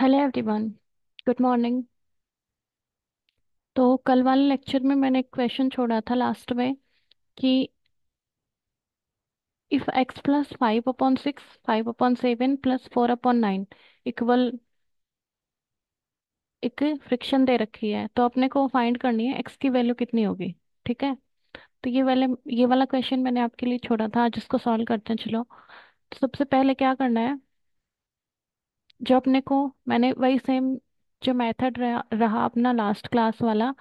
hello everyone good morning तो कल वाले लेक्चर में मैंने एक क्वेश्चन छोड़ा था लास्ट में कि if X plus five upon six five upon seven plus four upon nine equal एक फ्रिक्शन दे रखी है तो अपने को फाइंड करनी है एक्स की वैल्यू कितनी होगी ठीक है तो ये वाले ये वाला क्वेश्चन मैंने आपके लिए छोड़ा था जिसको सॉल्व करते हैं चलो तो सबसे पहले क्या करना है जो अपने को मैंने वही सेम जो मेथड रहा, रहा अपना लास्ट क्लास वाला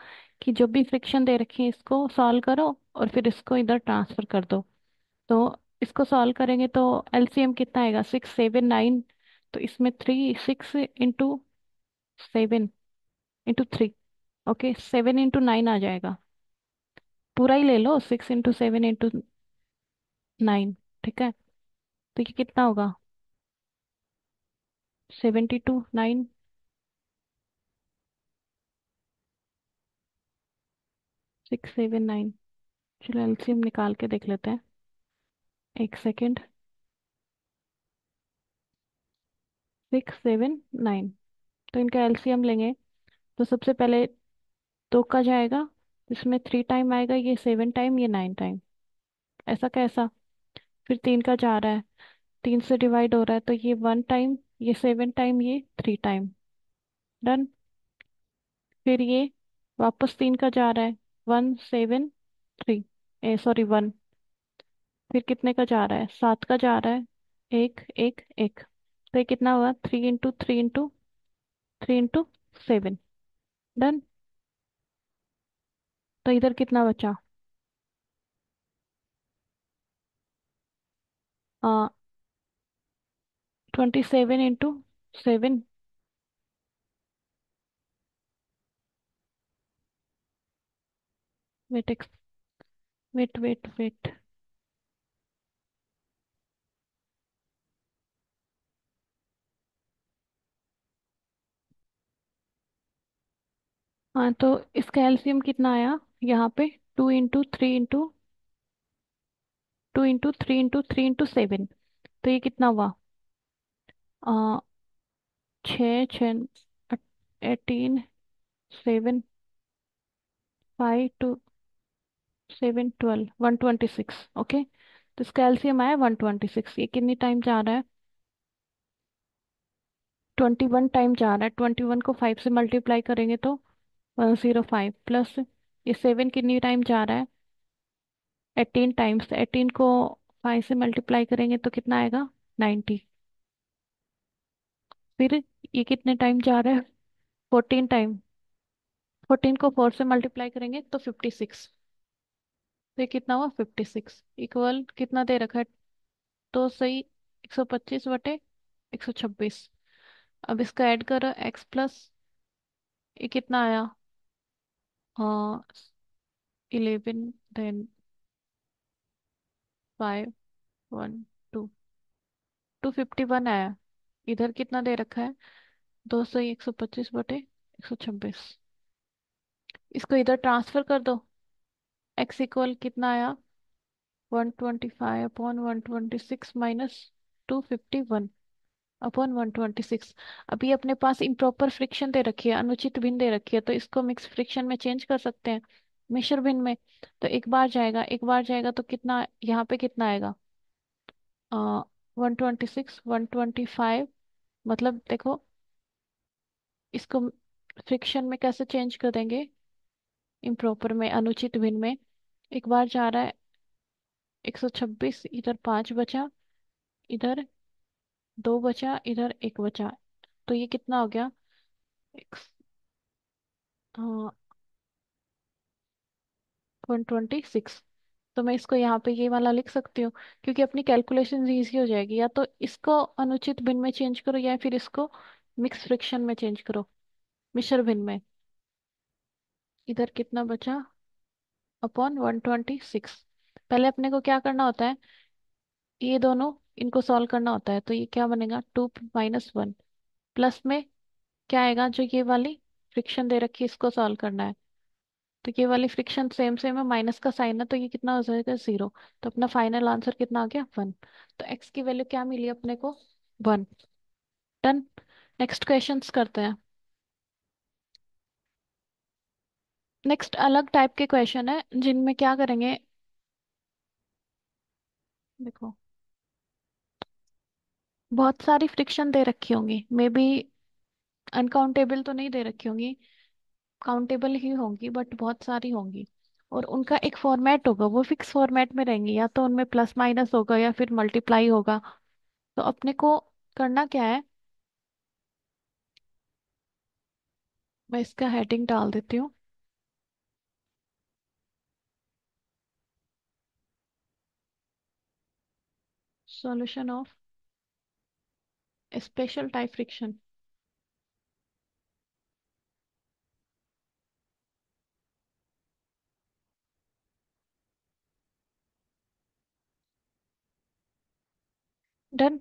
कि जो भी फ्रिक्शन दे रखी है इसको सॉल्व करो और फिर इसको इधर ट्रांसफर कर दो तो इसको सॉल्व करेंगे तो एलसीएम कितना आएगा सिक्स सेवन नाइन तो इसमें three six into seven into three okay seven into nine आ जाएगा पूरा ही ले लो six into seven into nine ठीक है तो ये कितना होगा seventy two nine six seven nine चलो सी निकाल के देख लेते हैं एक सेकेंड सिक्स सेवन नाइन तो इनका एल्सियम लेंगे तो सबसे पहले दो का जाएगा इसमें थ्री टाइम आएगा ये सेवन टाइम ये नाइन टाइम ऐसा कैसा फिर तीन का जा रहा है तीन से डिवाइड हो रहा है तो ये वन टाइम ये सेवन टाइम ये थ्री टाइम डन फिर ये वापस तीन का जा रहा है वन सेवन थ्री ए सॉरी वन फिर कितने का जा रहा है सात का जा रहा है एक एक एक तो ये कितना हुआ three into three into three into seven done तो इधर कितना बचा twenty seven into seven X wait wait wait हाँ तो इसका एल्सियम कितना आया यहाँ पे two into three into two into three into three into seven तो ये कितना हुआ आ, छः छः eighteen seven five two seven twelve one twenty six okay तो इसका एल्सियम आया वन ट्वेंटी सिक्स ये कितनी टाइम जा रहा है ट्वेंटी वन टाइम जा रहा है ट्वेंटी वन को फाइव से मल्टीप्लाई करेंगे तो वन ज़ीरो फाइव प्लस ये सेवन कितनी टाइम जा रहा है एटीन टाइम्स एटीन को फाइव से मल्टीप्लाई करेंगे तो कितना आएगा नाइन्टी फिर ये कितने टाइम जा रहा है फोर्टीन टाइम फोर्टीन को फोर से मल्टीप्लाई करेंगे तो फिफ्टी सिक्स तो ये कितना हुआ फिफ्टी सिक्स इक्वल कितना दे रखा है तो सही एक सौ पच्चीस बटे एक सौ छब्बीस अब इसका ऐड करो एक्स प्लस ये कितना आया हाँ eleven then five one two two fifty one आया इधर कितना दे रखा है दो सौ एक सौ पच्चीस बटे एक सौ छब्बीस इसको इधर ट्रांसफर कर दो एक्स इक्वल कितना आया one twenty five upon one twenty six minus two fifty one upon one twenty six अभी अपने पास इम्प्रॉपर फ्रिक्शन दे रखी है अनुचित भिन्न दे रखी है तो इसको मिक्स फ्रिक्शन में चेंज कर सकते हैं मिश्र भिन्न में तो एक बार जाएगा एक बार जाएगा तो कितना यहाँ पे कितना आएगा one twenty six one twenty five मतलब देखो इसको फ्रिक्शन में कैसे चेंज करेंगे इम्प्रॉपर में अनुचित भिन्न में एक बार जा रहा है एक सौ छब्बीस इधर पाँच बचा इधर दो बचा इधर एक बचा तो ये कितना हो गया एक हाँ, वन ट्वेंटी सिक्स तो मैं इसको यहाँ पे ये वाला लिख सकती हूँ क्योंकि अपनी कैलकुलेशन ईजी हो जाएगी या तो इसको अनुचित भिन्न में चेंज करो या फिर इसको मिक्स फ्रिक्शन में चेंज करो मिश्र भिन्न में इधर कितना बचा अपॉन वन ट्वेंटी सिक्स पहले अपने को क्या करना होता है ये दोनों इनको सॉल्व करना होता है तो ये क्या बनेगा टू माइनस वन प्लस में क्या आएगा जो ये वाली फ्रिक्शन दे रखी है इसको सॉल्व करना है तो ये वाली फ्रिक्शन सेम सेम है माइनस का साइन है तो ये कितना हो जाएगा जीरो तो अपना फाइनल आंसर कितना आ गया वन तो एक्स की वैल्यू क्या मिली अपने को वन डन नेक्स्ट क्वेश्चन करते हैं नेक्स्ट अलग टाइप के क्वेश्चन है जिनमें क्या करेंगे देखो बहुत सारी फ्रिक्शन दे रखी होंगी मे बी अनकाउंटेबल तो नहीं दे रखी होंगी काउंटेबल ही होंगी बट बहुत सारी होंगी और उनका एक फॉर्मेट होगा वो फिक्स फॉर्मेट में रहेंगी या तो उनमें प्लस माइनस होगा या फिर मल्टीप्लाई होगा तो अपने को करना क्या है मैं इसका हेडिंग डाल देती हूँ solution of special type fraction done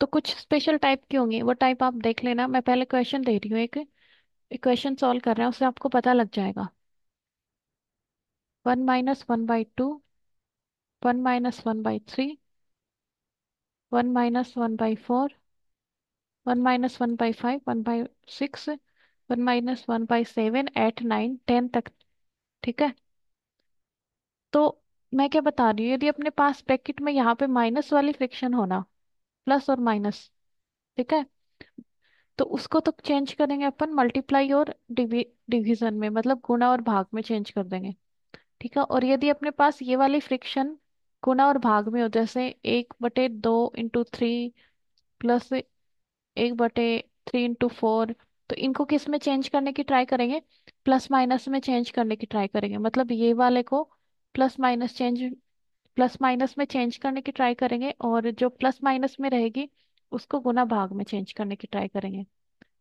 तो कुछ स्पेशल टाइप के होंगे वो टाइप आप देख लेना मैं पहले क्वेश्चन दे रही हूँ एक इक्वेशन सॉल्व कर रहे हैं उससे आपको पता लग जाएगा one minus one by two one minus one by three one minus one by four one minus one by five one by six one minus one by seven eight nine ten तक ठीक है तो मैं क्या बता रही हूँ यदि अपने पास ब्रैकेट में यहाँ पे माइनस वाली फ्रिक्शन होना प्लस और माइनस ठीक है तो उसको तो चेंज करेंगे अपन मल्टीप्लाई और डिवीजन में मतलब गुणा और भाग में चेंज कर देंगे ठीक है और यदि अपने पास ये वाली फ्रिक्शन गुणा और भाग में हो जैसे एक बटे दो इंटू थ्री प्लस एक बटे थ्री इंटू फोर तो इनको किस में चेंज करने की ट्राई करेंगे प्लस माइनस में चेंज करने की ट्राई करेंगे मतलब ये वाले को plus minus change plus minus में चेंज करने की ट्राई करेंगे और जो प्लस माइनस में रहेगी उसको गुना भाग में चेंज करने की ट्राई करेंगे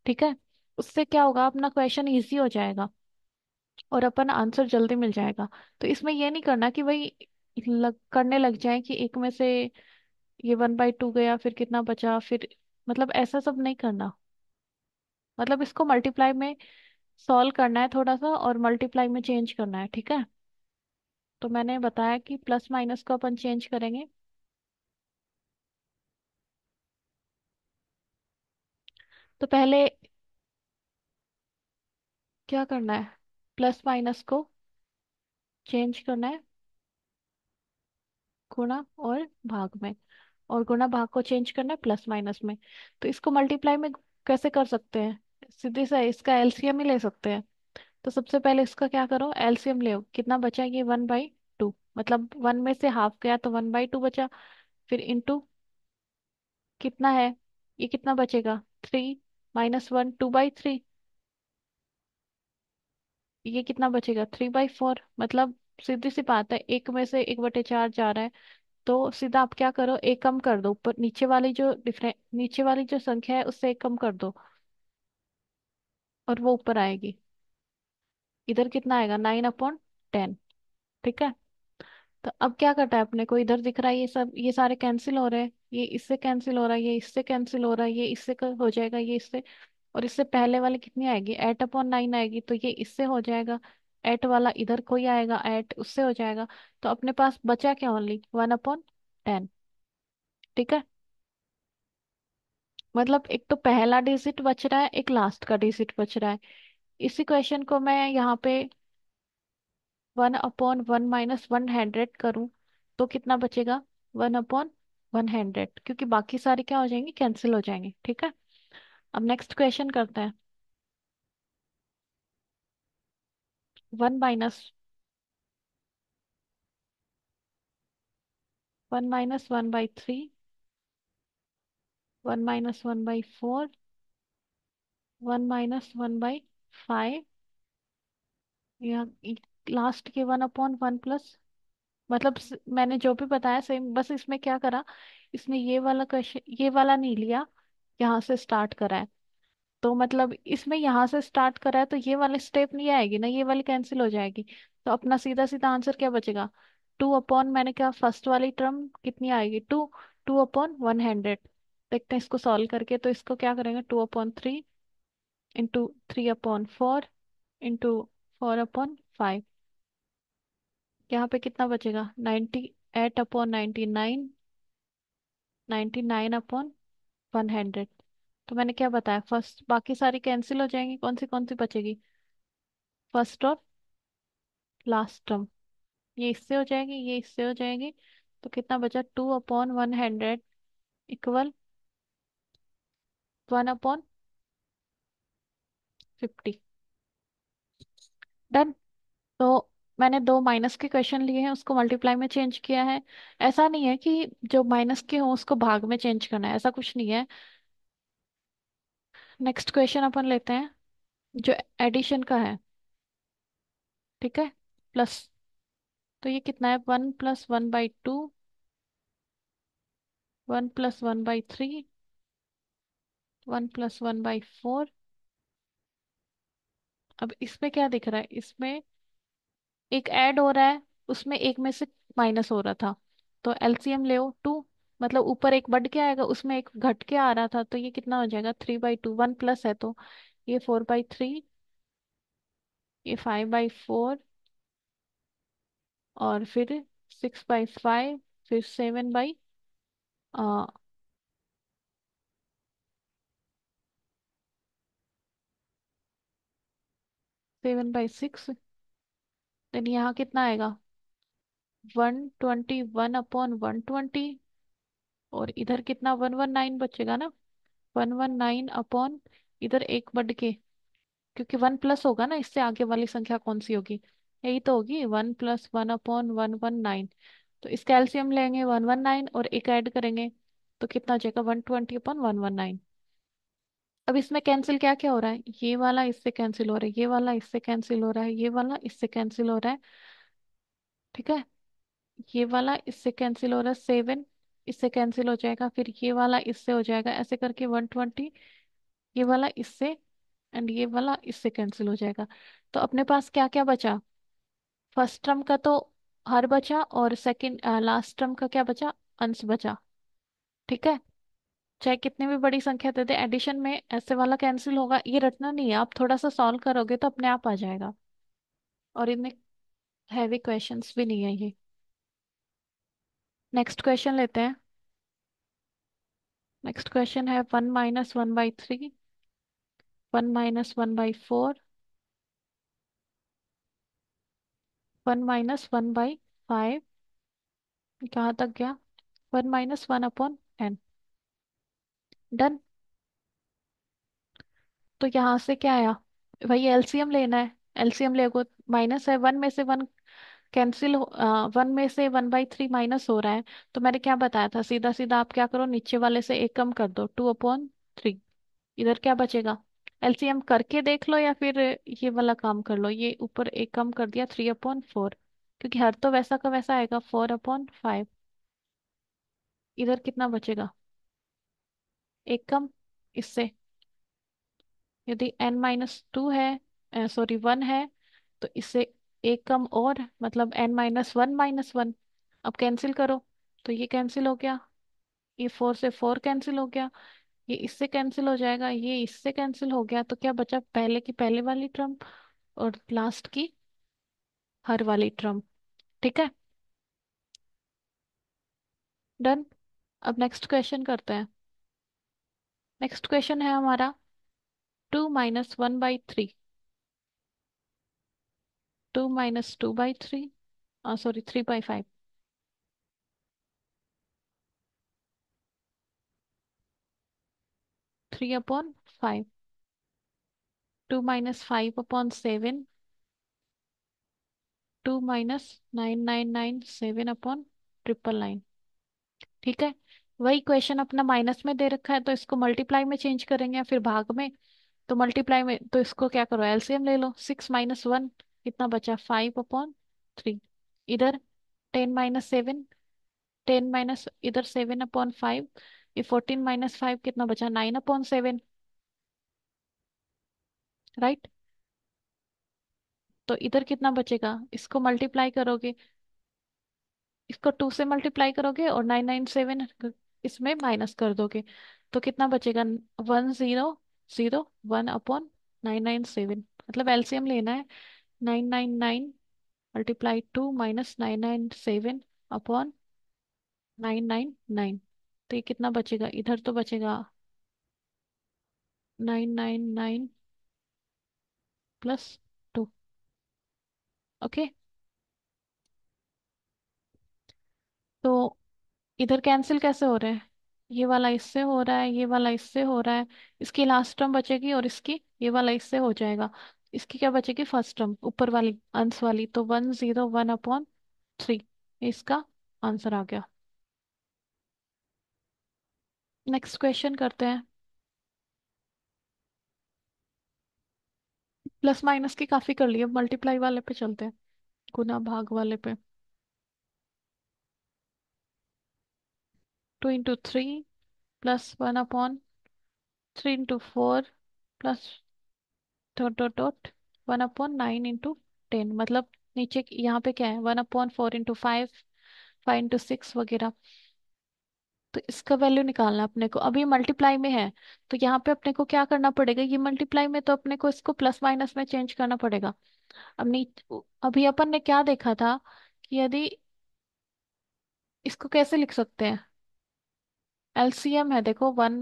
ठीक है उससे क्या होगा अपना क्वेश्चन ईजी हो जाएगा और अपन आंसर जल्दी मिल जाएगा तो इसमें यह नहीं करना कि भाई लग, करने लग जाए कि एक में से ये वन बाई टू गया फिर कितना बचा फिर मतलब ऐसा सब नहीं करना मतलब इसको मल्टीप्लाई में सॉल्व करना है थोड़ा सा और मल्टीप्लाई में चेंज करना है ठीक है तो मैंने बताया कि प्लस माइनस को अपन चेंज करेंगे तो पहले क्या करना है प्लस माइनस को चेंज करना है गुणा और भाग में और गुणा भाग को चेंज करना है प्लस माइनस में तो इसको मल्टीप्लाई में कैसे कर सकते हैं सीधे सा इसका एलसीएम ही ले सकते हैं तो सबसे पहले इसका क्या करो एलसीएम ले कितना बचा ये वन बाई टू मतलब वन में से हाफ गया तो वन बाई टू बचा फिर इंटू कितना है ये कितना बचेगा three minus one two by three ये कितना बचेगा थ्री बाई फोर मतलब सीधी सी बात है एक में से एक बटे चार जा रहा है तो सीधा आप क्या करो एक कम कर दो ऊपर नीचे वाली जो डिफरें नीचे वाली जो संख्या है उससे एक कम कर दो और वो ऊपर आएगी इधर कितना आएगा नाइन अपॉन टेन ठीक है तो अब क्या करता है अपने को इधर दिख रहा है ये सब ये सारे कैंसिल हो रहे हैं ये इससे कैंसिल हो रहा है ये इससे कैंसिल हो रहा है ये इससे हो जाएगा ये इससे और इससे पहले वाले कितनी आएगी एट अपॉन नाइन आएगी तो ये इससे हो जाएगा एट वाला इधर कोई आएगा एट उससे हो जाएगा तो अपने पास बचा क्या ओनली वन अपॉन टेन ठीक है मतलब एक तो पहला डिजिट बच रहा है एक लास्ट का डिजिट बच रहा है इसी क्वेश्चन को मैं यहाँ पे one upon one minus one hundred करूँ तो कितना बचेगा वन अपॉन वन हंड्रेड क्योंकि बाकी सारे क्या हो जाएंगे कैंसिल हो जाएंगे ठीक है अब नेक्स्ट क्वेश्चन करते हैं one minus one minus one by three one minus one by four one minus one by five या लास्ट के वन अपॉन वन प्लस मतलब मैंने जो भी बताया सेम बस इसमें क्या करा इसने ये वाला क्वेश्चन ये वाला नहीं लिया यहाँ से स्टार्ट करा है तो मतलब इसमें यहाँ से स्टार्ट करा है तो ये वाली स्टेप नहीं आएगी ना ये वाली कैंसिल हो जाएगी तो अपना सीधा सीधा आंसर क्या बचेगा टू अपॉन मैंने कहा फर्स्ट वाली टर्म कितनी आएगी two two upon one hundred देखते हैं इसको सॉल्व करके तो इसको क्या करेंगे two upon three into three upon four into four upon five यहाँ पे कितना बचेगा ninety eight upon ninety nine ninety nine upon one hundred तो मैंने क्या बताया फर्स्ट बाकी सारी कैंसिल हो जाएंगी कौन सी कौन सी बचेगी फर्स्ट और लास्ट टर्म ये इससे हो जाएगी ये इससे हो जाएगी तो कितना बचा two upon one hundred equal one upon fifty done तो मैंने दो माइनस के क्वेश्चन लिए हैं उसको मल्टीप्लाई में चेंज किया है ऐसा नहीं है कि जो माइनस के हो उसको भाग में चेंज करना है ऐसा कुछ नहीं है नेक्स्ट क्वेश्चन अपन लेते हैं जो एडिशन का है ठीक है प्लस तो ये कितना है one plus one by two one plus one by three one plus one by four अब इसमें क्या दिख रहा है इसमें एक ऐड हो रहा है उसमें एक में से माइनस हो रहा था तो एलसीएम ले टू मतलब ऊपर एक बढ़ के आएगा उसमें एक घट के आ रहा था तो ये कितना हो जाएगा three by two one plus है तो ये फोर बाई थ्री ये फाइव बाई फोर और फिर सिक्स बाई फाइव फिर seven by seven by six then यहाँ कितना आएगा one twenty one upon one twenty और इधर कितना वन वन नाइन बचेगा ना वन वन नाइन अपॉन इधर एक बढ़ के क्योंकि वन प्लस होगा ना इससे आगे वाली संख्या कौन सी होगी यही तो होगी one plus one upon one one nine तो इस कैल्सियम लेंगे वन वन नाइन और एक ऐड करेंगे तो कितना जाएगा one twenty upon one one nine अब इसमें कैंसिल क्या क्या हो रहा है ये वाला इससे कैंसिल हो रहा है ये वाला इससे कैंसिल हो रहा है ये वाला इससे कैंसिल हो रहा है ठीक है ये वाला इससे कैंसिल हो रहा है सेवन इससे कैंसिल हो जाएगा फिर ये वाला इससे हो जाएगा ऐसे करके वन ट्वेंटी ये वाला इससे एंड ये वाला इससे कैंसिल हो जाएगा तो अपने पास क्या क्या बचा फर्स्ट टर्म का तो हर बचा और सेकेंड लास्ट टर्म का क्या बचा अंश बचा ठीक है चाहे कितनी भी बड़ी संख्या दे दे एडिशन में ऐसे वाला कैंसिल होगा ये रटना नहीं है आप थोड़ा सा सॉल्व करोगे तो अपने आप आ जाएगा और इतने हैवी क्वेश्चंस भी नहीं है ये नेक्स्ट क्वेश्चन लेते हैं नेक्स्ट क्वेश्चन है one minus one by three one minus one by four one minus one by five कहाँ तक गया one minus one upon n done तो यहां से क्या आया वही एलसीएम लेना है एलसीएम लेगो माइनस है वन में से वन कैंसिल वन में से वन बाई थ्री माइनस हो रहा है तो मैंने क्या बताया था सीधा सीधा आप क्या करो नीचे वाले से एक कम कर दो टू अपॉन थ्री इधर क्या बचेगा एलसीएम करके देख लो या फिर ये वाला काम कर लो ये ऊपर एक कम कर दिया थ्री अपॉन फोर क्योंकि हर तो वैसा का वैसा आएगा फोर अपॉन फाइव इधर कितना बचेगा एक कम इससे यदि एन माइनस टू है सॉरी वन है तो इससे एक कम और मतलब n minus one minus one अब कैंसिल करो तो ये कैंसिल हो गया ये फोर से फोर कैंसिल हो गया ये इससे कैंसिल हो जाएगा ये इससे कैंसिल हो गया तो क्या बचा पहले की पहले वाली ट्रम्प और लास्ट की हर वाली ट्रम्प ठीक है डन अब नेक्स्ट क्वेश्चन करते हैं नेक्स्ट क्वेश्चन है हमारा two minus one by three two minus two by three sorry three by five three upon five two minus five upon seven two minus nine nine nine seven upon triple nine ठीक है वही question अपना minus में दे रखा है तो इसको multiply में चेंज करेंगे या फिर भाग में तो मल्टीप्लाई में तो इसको क्या करो एलसीएम ले लो सिक्स माइनस वन कितना बचा फाइव अपॉन थ्री इधर ten minus seven ten minus इधर सेवन अपॉन फाइव ये फोर्टीन माइनस फाइव कितना बचा नाइन अपॉन सेवन राइट तो इधर कितना बचेगा इसको मल्टीप्लाई करोगे इसको टू से मल्टीप्लाई करोगे और नाइन नाइन सेवन इसमें माइनस कर दोगे तो कितना बचेगा one zero zero one upon nine nine seven मतलब एलसीएम लेना है nine nine nine multiply two minus nine nine seven upon nine nine nine तो ये कितना बचेगा इधर तो बचेगा nine nine nine plus two okay तो इधर कैंसिल कैसे हो रहे हैं ये वाला इससे हो रहा है ये वाला इससे हो रहा है इसकी लास्ट टर्म बचेगी और इसकी ये वाला इससे हो जाएगा इसकी क्या बचेगी फर्स्ट टर्म ऊपर वाली अंश वाली तो one zero one upon three इसका आंसर आ गया नेक्स्ट क्वेश्चन करते हैं प्लस माइनस की काफी कर लिए मल्टीप्लाई वाले पे चलते हैं गुना भाग वाले पे two into three plus one upon three into four plus dot dot dot one upon nine into ten मतलब नीचे यहाँ पे क्या है one upon four into five five into six वगैरह तो इसका वैल्यू निकालना अपने को अभी मल्टीप्लाई में है तो यहाँ पे अपने को क्या करना पड़ेगा ये मल्टीप्लाई में तो अपने को इसको प्लस माइनस में चेंज करना पड़ेगा अब अभी अपन ने क्या देखा था कि यदि इसको कैसे लिख सकते हैं एलसीएम है देखो वन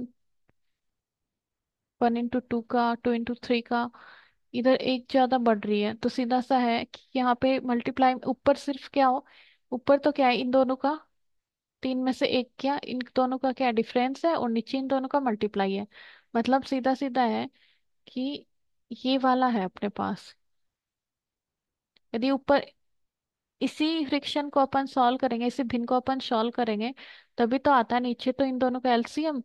वन इंटू टू का टू इंटू थ्री का इधर एक ज्यादा बढ़ रही है तो सीधा सा है कि यहाँ पे मल्टीप्लाई ऊपर सिर्फ क्या हो ऊपर तो क्या है इन दोनों का तीन में से एक क्या इन दोनों का क्या डिफरेंस है और नीचे इन दोनों का मल्टीप्लाई है मतलब सीधा सीधा है कि ये वाला है अपने पास यदि ऊपर इसी फ्रिक्शन को अपन सॉल्व करेंगे इसी भिन्न को अपन सॉल्व करेंगे तभी तो आता है नीचे तो इन दोनों का एल्सियम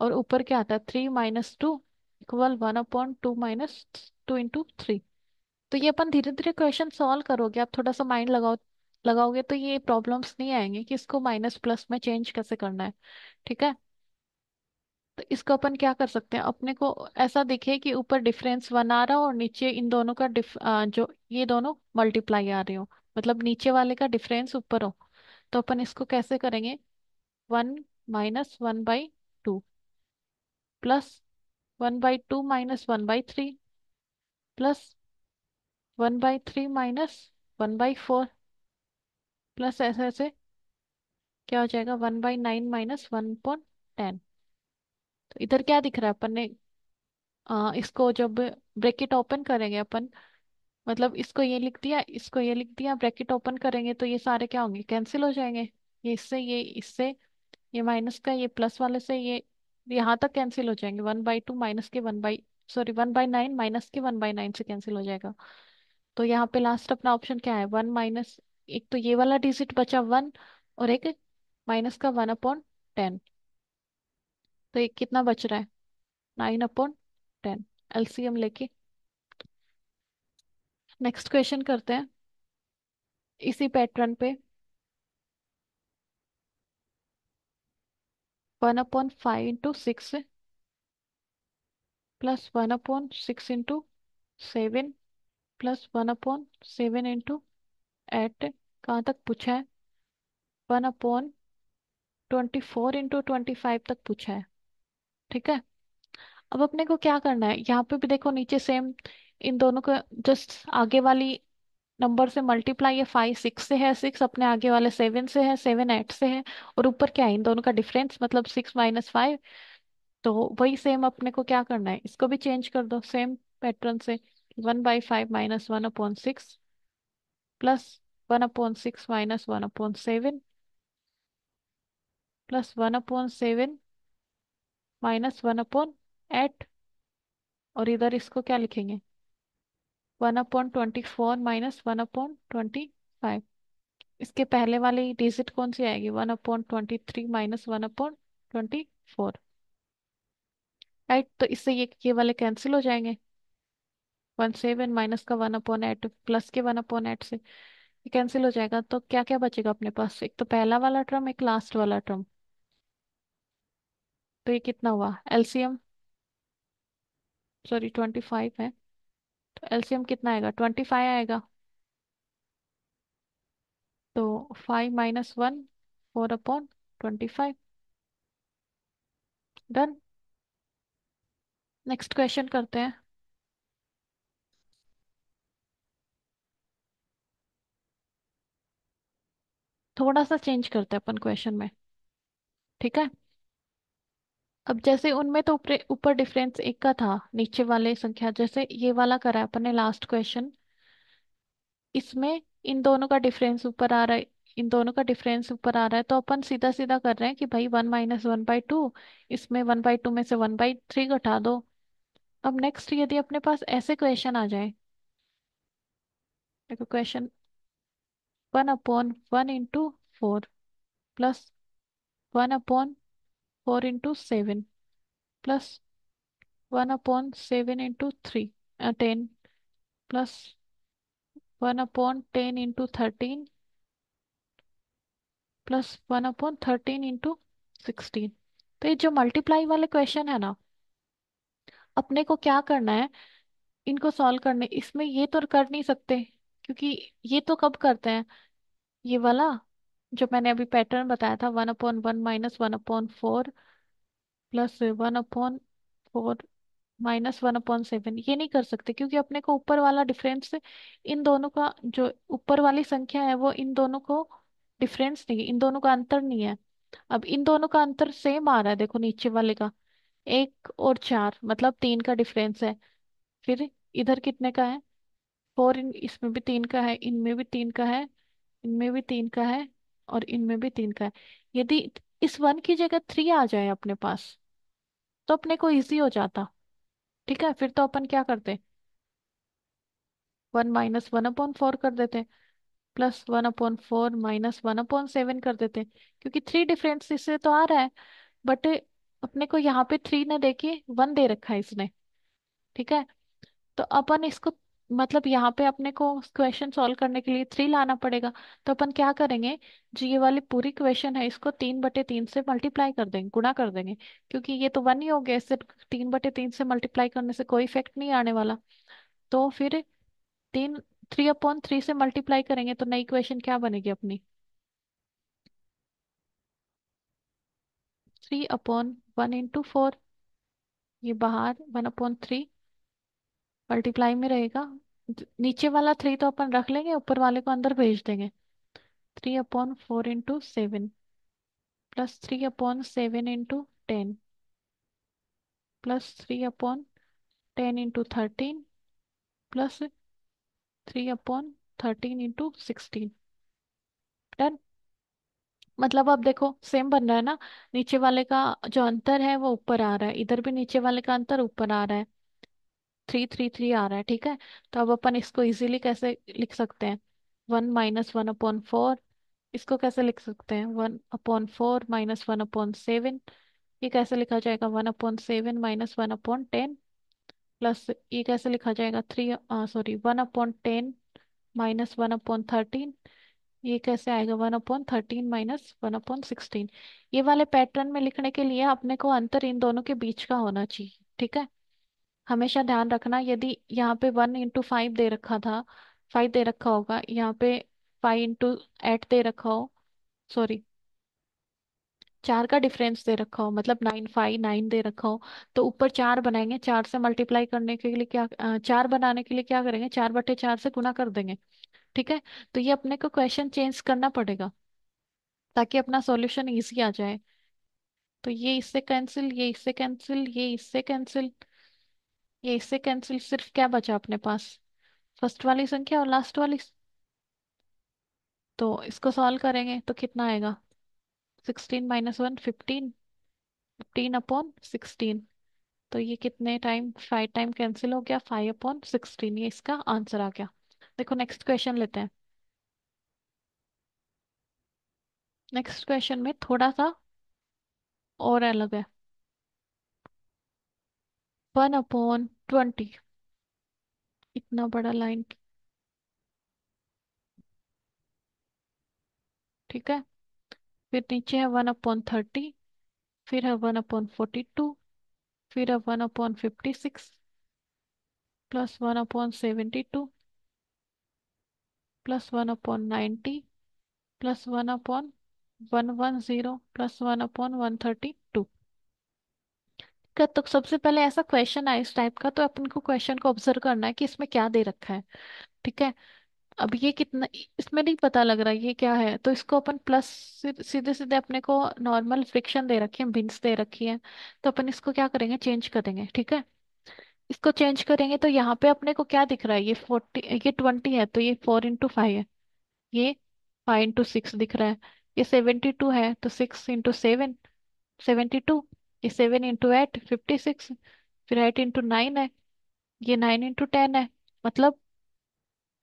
और ऊपर क्या आता है three minus two equal one upon two minus two into three तो ये अपन धीरे धीरे क्वेश्चन सॉल्व करोगे आप थोड़ा सा माइंड लगाओ लगाओगे तो ये प्रॉब्लम्स नहीं आएंगे कि इसको माइनस प्लस में चेंज कैसे करना है ठीक है तो इसको अपन क्या कर सकते हैं अपने को ऐसा दिखे कि ऊपर डिफरेंस वन आ रहा हो और नीचे इन दोनों का डिफ आ, जो ये दोनों मल्टीप्लाई आ रहे हो मतलब नीचे वाले का डिफरेंस ऊपर हो तो अपन इसको कैसे करेंगे one minus one by two plus one by two minus one by three plus one by three minus one by four plus ऐसे ऐसे क्या हो जाएगा one by nine minus one point ten तो इधर क्या दिख रहा है अपन ने इसको जब ब्रेकेट ओपन करेंगे अपन मतलब इसको ये लिख दिया इसको ये लिख दिया ब्रैकेट ओपन करेंगे तो ये सारे क्या होंगे कैंसिल हो जाएंगे ये इससे ये इससे ये माइनस का ये प्लस वाले से ये यहाँ तक कैंसिल हो जाएंगे वन बाई टू माइनस के one by sorry one by nine minus के वन बाई नाइन से कैंसिल हो जाएगा तो यहाँ पे लास्ट अपना ऑप्शन क्या है वन माइनस एक तो ये वाला डिजिट बचा वन और एक माइनस का वन अपॉन टेन तो एक कितना बच रहा है नाइन अपॉन टेन एलसीएम लेके नेक्स्ट क्वेश्चन करते हैं इसी पैटर्न पे one upon five into six plus one upon six into seven plus one upon seven into eight कहाँ तक पूछा है one upon twenty four into twenty five तक पूछा है ठीक है अब अपने को क्या करना है यहाँ पे भी देखो नीचे सेम इन दोनों को जस्ट आगे वाली नंबर से मल्टीप्लाई है फाइव सिक्स से है सिक्स अपने आगे वाले सेवन से है सेवन एट से है और ऊपर क्या है इन दोनों का डिफरेंस मतलब सिक्स माइनस फाइव तो वही सेम अपने को क्या करना है इसको भी चेंज कर दो सेम पैटर्न से one by five minus one upon six plus one upon six minus one upon seven plus one upon seven minus one upon eight और इधर इसको क्या लिखेंगे one upon twenty four minus one upon twenty five इसके पहले वाली digit कौन सी आएगी one upon twenty three minus one upon twenty four right तो इससे ये ये वाले कैंसिल हो जाएंगे वन सेवन माइनस का वन अपॉन एट प्लस के वन अपॉन एट से ये कैंसिल हो जाएगा तो क्या क्या बचेगा अपने पास एक तो पहला वाला टर्म एक लास्ट वाला टर्म तो ये कितना हुआ एलसीएम सॉरी ट्वेंटी फाइव है तो एलसीएम कितना आएगा ट्वेंटी फाइव आएगा तो five minus one four upon twenty five done next question करते हैं थोड़ा सा चेंज करते हैं अपन क्वेश्चन में ठीक है अब जैसे उनमें तो ऊपर ऊपर डिफरेंस एक का था नीचे वाले संख्या जैसे ये वाला करा है अपन ने लास्ट क्वेश्चन इसमें इन दोनों का डिफरेंस ऊपर आ रहा है इन दोनों का डिफरेंस ऊपर आ रहा है तो अपन सीधा सीधा कर रहे हैं कि भाई one minus one by two इसमें वन बाई टू में से वन बाई थ्री घटा दो अब नेक्स्ट यदि अपने पास ऐसे क्वेश्चन आ जाए देखो question one upon one into four plus one upon four into seven plus one upon seven into three ten plus one upon ten into thirteen plus one upon thirteen into sixteen तो ये जो multiply वाले question है ना अपने को क्या करना है इनको सॉल्व करने इसमें ये तो कर नहीं सकते क्योंकि ये तो कब करते हैं ये वाला जो मैंने अभी पैटर्न बताया था one upon one minus one upon four plus one upon four minus one upon seven ये नहीं कर सकते क्योंकि अपने को ऊपर वाला डिफरेंस इन दोनों का जो ऊपर वाली संख्या है वो इन दोनों को डिफरेंस नहीं है इन दोनों का अंतर नहीं है अब इन दोनों का अंतर सेम आ रहा है देखो नीचे वाले का एक और चार मतलब तीन का डिफरेंस है फिर इधर कितने का है फोर इन इसमें भी तीन का है इनमें भी तीन का है इनमें भी तीन का है और इनमें भी तीन का है यदि इस वन की जगह थ्री आ जाए अपने पास तो अपने को इजी हो जाता ठीक है फिर तो अपन क्या करते one minus one upon four कर देते plus one upon four minus one upon seven कर देते क्योंकि थ्री डिफरेंस इससे तो आ रहा है बट अपने को यहाँ पे थ्री ने देखिए वन दे रखा है इसने ठीक है तो अपन इसको मतलब यहाँ पे अपने को क्वेश्चन सॉल्व करने के लिए थ्री लाना पड़ेगा तो अपन क्या करेंगे जो ये वाली पूरी क्वेश्चन है इसको तीन बटे तीन से मल्टीप्लाई कर देंगे गुणा कर देंगे क्योंकि ये तो वन ही हो गया इससे तीन बटे तीन से मल्टीप्लाई करने से कोई इफेक्ट नहीं आने वाला तो फिर तीन थ्री अपॉन थ्री से मल्टीप्लाई करेंगे तो नई क्वेश्चन क्या बनेगी अपनी three upon one into four ये बाहर वन अपॉन थ्री मल्टीप्लाई में रहेगा नीचे वाला थ्री तो अपन रख लेंगे ऊपर वाले को अंदर भेज देंगे three upon four into seven plus three upon seven into ten plus three upon ten into thirteen plus three upon thirteen into sixteen done मतलब अब देखो सेम बन रहा है ना नीचे वाले का जो अंतर है वो ऊपर आ रहा है इधर भी नीचे वाले का अंतर ऊपर आ रहा है थ्री थ्री थ्री आ रहा है ठीक है तो अब अपन इसको इजीली कैसे लिख सकते हैं one minus one upon four इसको कैसे लिख सकते हैं one upon four minus one upon seven ये कैसे लिखा जाएगा one upon seven minus one upon ten plus ये कैसे लिखा जाएगा three sorry one upon ten minus one upon thirteen ये कैसे आएगा one upon thirteen minus one upon sixteen ये वाले पैटर्न में लिखने के लिए अपने को अंतर इन दोनों के बीच का होना चाहिए ठीक है हमेशा ध्यान रखना यदि यहाँ पे वन इंटू फाइव दे रखा था फाइव दे रखा होगा यहाँ पे फाइव इंटू एट दे रखा हो सॉरी चार का डिफरेंस दे रखा हो मतलब नाइन फाइव नाइन दे रखा हो तो ऊपर चार बनाएंगे चार से मल्टीप्लाई करने के लिए क्या चार बनाने के लिए क्या करेंगे चार बटे चार से गुना कर देंगे ठीक है तो ये अपने को क्वेश्चन चेंज करना पड़ेगा ताकि अपना सॉल्यूशन इजी आ जाए तो ये इससे कैंसिल ये इससे कैंसिल ये इससे कैंसिल ये इससे कैंसिल सिर्फ क्या बचा अपने पास फर्स्ट वाली संख्या और लास्ट वाली तो इसको सॉल्व करेंगे तो कितना आएगा sixteen minus one fifteen fifteen upon sixteen तो ये कितने टाइम फाइव टाइम कैंसिल हो गया फाइव अपॉन सिक्सटीन ये इसका आंसर आ गया देखो नेक्स्ट क्वेश्चन लेते हैं नेक्स्ट क्वेश्चन में थोड़ा सा और अलग है वन अपॉन ट्वेंटी इतना बड़ा लाइन ठीक है फिर नीचे है वन अपॉन थर्टी फिर है वन अपॉन फोर्टी टू फिर है one upon fifty six plus one upon seventy two plus one upon ninety plus one upon one one zero plus one upon one thirty two का तो सबसे पहले ऐसा question आए इस टाइप का तो अपन को क्वेश्चन को ऑब्जर्व करना है कि इसमें क्या दे रखा है ठीक है अब ये कितना इसमें नहीं पता लग रहा ये क्या है तो इसको अपन प्लस सीधे सीधे अपने को नॉर्मल फ्रिक्शन दे रखी है बिन्स दे रखी है तो अपन इसको क्या करेंगे चेंज करेंगे ठीक है इसको चेंज करेंगे तो यहाँ पे अपने को क्या दिख रहा है ये फोर्टी ये ट्वेंटी है तो ये फोर इंटू फाइव है ये फाइव इंटू सिक्स दिख रहा है ये सेवेंटी टू है तो six into seven seventy two ये seven into eight fifty six फिर एट इंटू नाइन है ये नाइन इंटू टेन है मतलब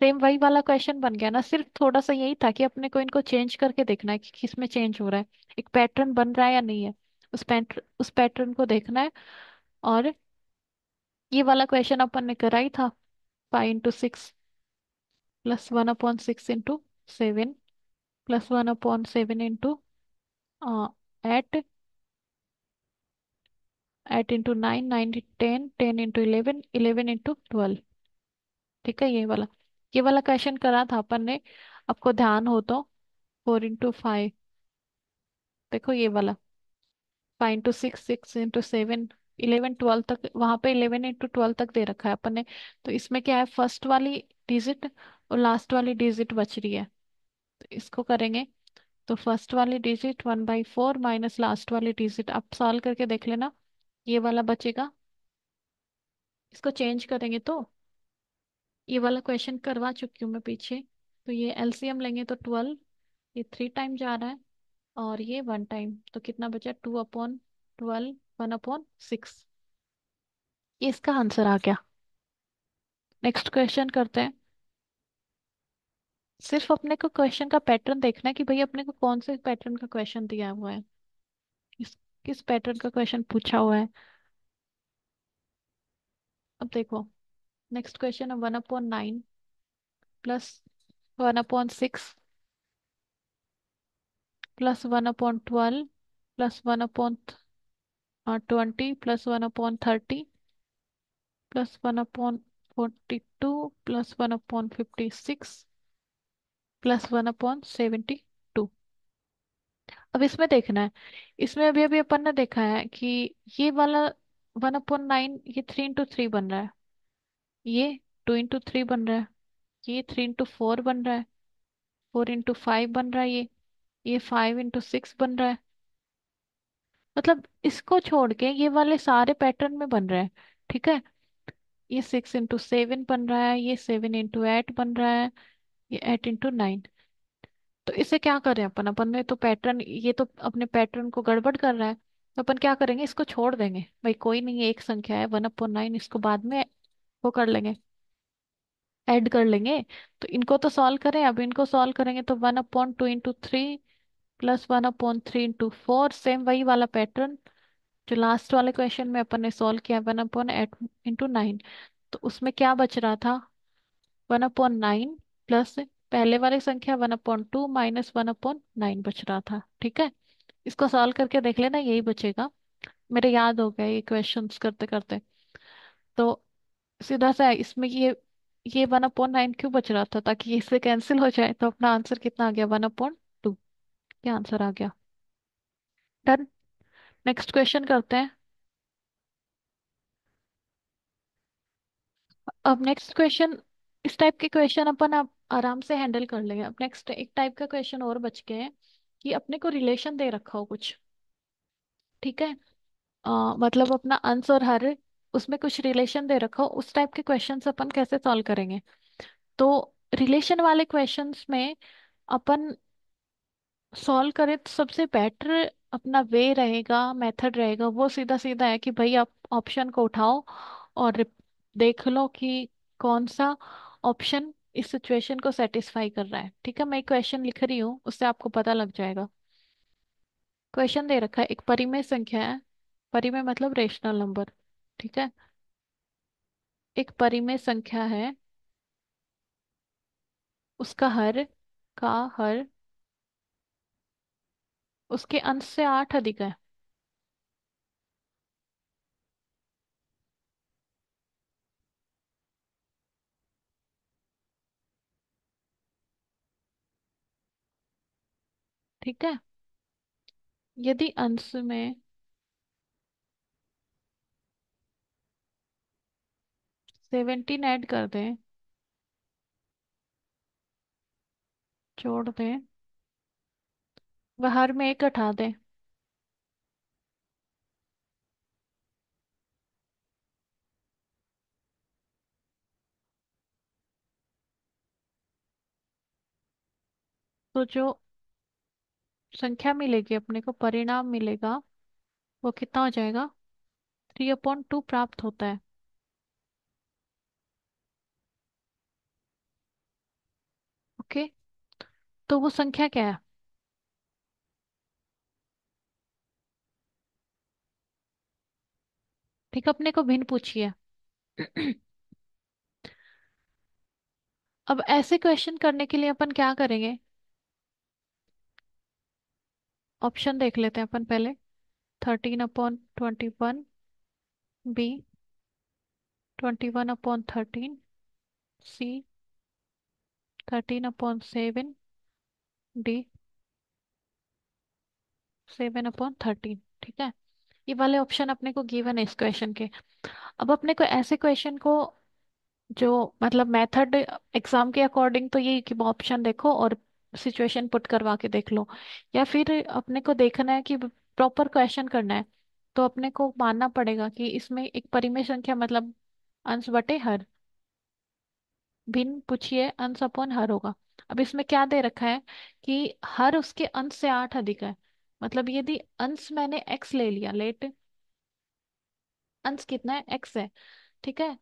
सेम वही वाला क्वेश्चन बन गया ना सिर्फ थोड़ा सा यही था कि अपने को इनको चेंज करके देखना है कि किस में चेंज हो रहा है एक पैटर्न बन रहा है या नहीं है उस पैटर्न उस पैटर्न को देखना है और ये वाला क्वेश्चन अपन ने करा ही था five into six plus one upon six into seven plus one upon seven into eight eight into nine nine ten ten into eleven eleven into twelve ठीक है ये वाला ये वाला क्वेश्चन करा था अपन ने आपको ध्यान हो तो फोर इंटू फाइव देखो ये वाला five into six six into seven eleven twelve तक वहां पे इलेवन इंटू ट्वेल्व तक दे रखा है अपन ने तो इसमें क्या है फर्स्ट वाली डिजिट और लास्ट वाली डिजिट बच रही है तो इसको करेंगे तो फर्स्ट वाली digit one by four minus last वाली डिजिट आप सॉल्व करके देख लेना ये वाला बचेगा इसको चेंज करेंगे तो ये वाला क्वेश्चन करवा चुकी हूँ मैं पीछे तो ये एलसीएम लेंगे तो ट्वेल्व ये थ्री टाइम जा रहा है और ये वन टाइम तो कितना बचा two upon twelve one upon six ये इसका आंसर आ गया नेक्स्ट क्वेश्चन करते हैं सिर्फ अपने को क्वेश्चन का पैटर्न देखना है कि भाई अपने को कौन से पैटर्न का क्वेश्चन दिया हुआ है किस पैटर्न का क्वेश्चन पूछा हुआ है अब देखो नेक्स्ट क्वेश्चन है one upon nine plus one upon six plus one upon twelve plus one upon twenty plus one upon thirty plus one upon forty two plus one upon fifty six plus one upon seventy अब इसमें देखना है इसमें अभी अभी अपन ने देखा है कि ये वाला वन अपॉन नाइन ये थ्री इंटू थ्री बन रहा है ये टू इंटू थ्री बन रहा है ये थ्री इंटू फोर बन रहा है फोर इंटू फाइव बन रहा है ये ये फाइव इंटू सिक्स बन रहा है मतलब इसको छोड़ के ये वाले सारे पैटर्न में बन रहे हैं ठीक है ये सिक्स इंटू सेवन बन रहा है ये सेवन इंटू एट बन रहा है ये एट इंटू नाइन तो इसे क्या करें अपन अपन ने तो पैटर्न ये तो अपने पैटर्न को गड़बड़ कर रहा है तो अपन क्या करेंगे इसको छोड़ देंगे भाई कोई नहीं है एक संख्या है वन अपॉन नाइन इसको बाद में वो कर लेंगे ऐड कर लेंगे तो इनको तो सॉल्व करें अब इनको सॉल्व करेंगे तो one upon two into three plus one upon three into four same वही वाला पैटर्न जो लास्ट वाले क्वेश्चन में अपन ने सॉल्व किया one upon eight into nine तो उसमें क्या बच रहा था वन अपॉन नाइन प्लस पहले वाली संख्या one upon two minus one upon nine बच रहा था ठीक है इसको सॉल्व करके देख लेना यही बचेगा मेरे याद हो गया ये क्वेश्चन करते करते तो सीधा सा इसमें ये ये वन अपॉइंट नाइन क्यों बच रहा था ताकि इससे कैंसिल हो जाए तो अपना आंसर कितना आ गया वन अपॉइंट टू ये आंसर आ गया डन नेक्स्ट क्वेश्चन करते हैं अब नेक्स्ट क्वेश्चन इस टाइप के क्वेश्चन अपन आप आराम से हैंडल कर लेंगे अब नेक्स्ट एक टाइप का क्वेश्चन और बच गए हैं कि अपने को रिलेशन दे रखा हो कुछ ठीक है आ, मतलब अपना अंश और हर उसमें कुछ रिलेशन दे रखा हो उस टाइप के क्वेश्चन अपन कैसे सॉल्व करेंगे तो रिलेशन वाले क्वेश्चन में अपन सॉल्व करें तो सबसे बेटर अपना वे रहेगा मेथड रहेगा वो सीधा सीधा है कि भाई आप ऑप्शन को उठाओ और देख लो कि कौन सा ऑप्शन इस सिचुएशन को सेटिस्फाई कर रहा है ठीक है मैं एक क्वेश्चन लिख रही हूँ उससे आपको पता लग जाएगा क्वेश्चन दे रखा है एक परिमेय संख्या है परिमेय मतलब रेशनल नंबर ठीक है एक परिमेय संख्या है उसका हर का हर उसके अंश से आठ अधिक है ठीक है यदि अंश में सेवेंटीन ऐड कर दें छोड़ दें बाहर में एक हटा दें तो जो संख्या मिलेगी अपने को परिणाम मिलेगा वो कितना हो जाएगा थ्री अपॉन टू प्राप्त होता है ओके तो वो संख्या क्या है ठीक अपने को भिन्न पूछिए अब ऐसे क्वेश्चन करने के लिए अपन क्या करेंगे ऑप्शन देख लेते हैं अपन पहले thirteen upon twenty one B twenty one upon thirteen C thirteen upon seven D seven upon thirteen ठीक है ये वाले ऑप्शन अपने को गिवन है इस क्वेश्चन के अब अपने को ऐसे क्वेश्चन को जो मतलब मेथड एग्जाम के अकॉर्डिंग तो ये कि ऑप्शन देखो और सिचुएशन पुट करवा के देख लो या फिर अपने को देखना है कि प्रॉपर क्वेश्चन करना है तो अपने को मानना पड़ेगा कि इसमें एक परिमेय संख्या मतलब अंश बटे हर भिन्न पूछिए अंश अपॉन हर होगा अब इसमें क्या दे रखा है कि हर उसके अंश से आठ अधिक है मतलब यदि अंश मैंने एक्स ले लिया लेट अंश कितना है एक्स है ठीक है